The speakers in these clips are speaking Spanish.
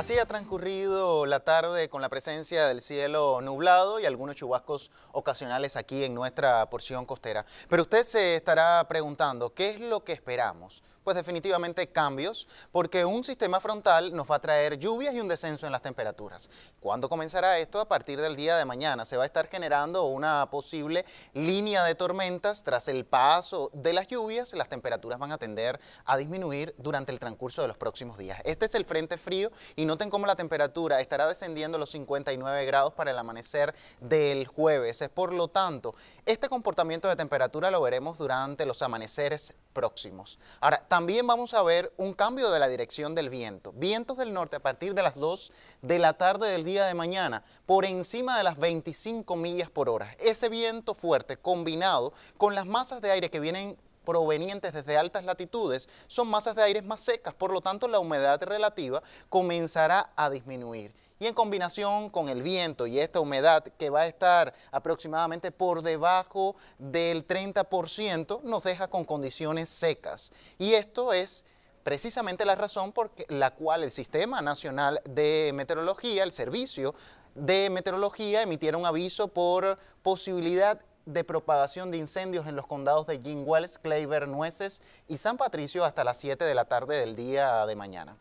Así ha transcurrido la tarde con la presencia del cielo nublado y algunos chubascos ocasionales aquí en nuestra porción costera. Pero usted se estará preguntando, ¿qué es lo que esperamos? pues definitivamente cambios, porque un sistema frontal nos va a traer lluvias y un descenso en las temperaturas. ¿Cuándo comenzará esto? A partir del día de mañana. Se va a estar generando una posible línea de tormentas. Tras el paso de las lluvias, las temperaturas van a tender a disminuir durante el transcurso de los próximos días. Este es el frente frío y noten cómo la temperatura estará descendiendo a los 59 grados para el amanecer del jueves. Por lo tanto, este comportamiento de temperatura lo veremos durante los amaneceres próximos. Ahora, también vamos a ver un cambio de la dirección del viento. Vientos del norte a partir de las 2 de la tarde del día de mañana, por encima de las 25 millas por hora. Ese viento fuerte combinado con las masas de aire que vienen provenientes desde altas latitudes son masas de aire más secas, por lo tanto la humedad relativa comenzará a disminuir. Y en combinación con el viento y esta humedad que va a estar aproximadamente por debajo del 30%, nos deja con condiciones secas. Y esto es precisamente la razón por la cual el Sistema Nacional de Meteorología, el Servicio de Meteorología, emitieron aviso por posibilidad de propagación de incendios en los condados de King, Claver, Nueces y San Patricio hasta las 7 de la tarde del día de mañana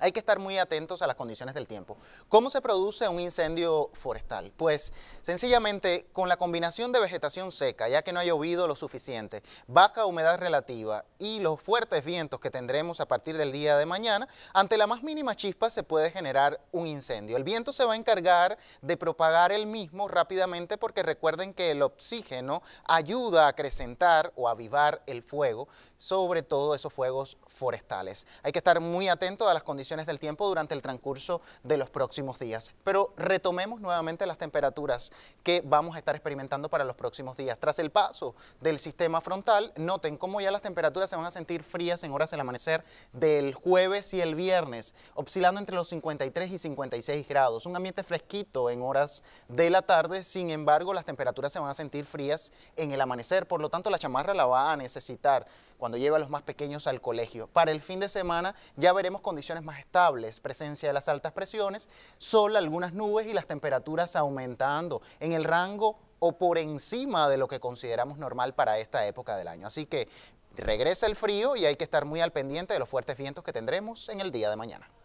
hay que estar muy atentos a las condiciones del tiempo. ¿Cómo se produce un incendio forestal? Pues sencillamente con la combinación de vegetación seca, ya que no ha llovido lo suficiente, baja humedad relativa y los fuertes vientos que tendremos a partir del día de mañana, ante la más mínima chispa se puede generar un incendio. El viento se va a encargar de propagar el mismo rápidamente porque recuerden que el oxígeno ayuda a acrecentar o avivar el fuego, sobre todo esos fuegos forestales. Hay que estar muy atentos a las condiciones del tiempo durante el transcurso de los próximos días. Pero retomemos nuevamente las temperaturas que vamos a estar experimentando para los próximos días. Tras el paso del sistema frontal, noten cómo ya las temperaturas se van a sentir frías en horas del amanecer del jueves y el viernes, oscilando entre los 53 y 56 grados. Un ambiente fresquito en horas de la tarde, sin embargo, las temperaturas se van a sentir frías en el amanecer, por lo tanto la chamarra la va a necesitar cuando lleva a los más pequeños al colegio. Para el fin de semana ya veremos condiciones más estables, presencia de las altas presiones, sol, algunas nubes y las temperaturas aumentando en el rango o por encima de lo que consideramos normal para esta época del año. Así que regresa el frío y hay que estar muy al pendiente de los fuertes vientos que tendremos en el día de mañana.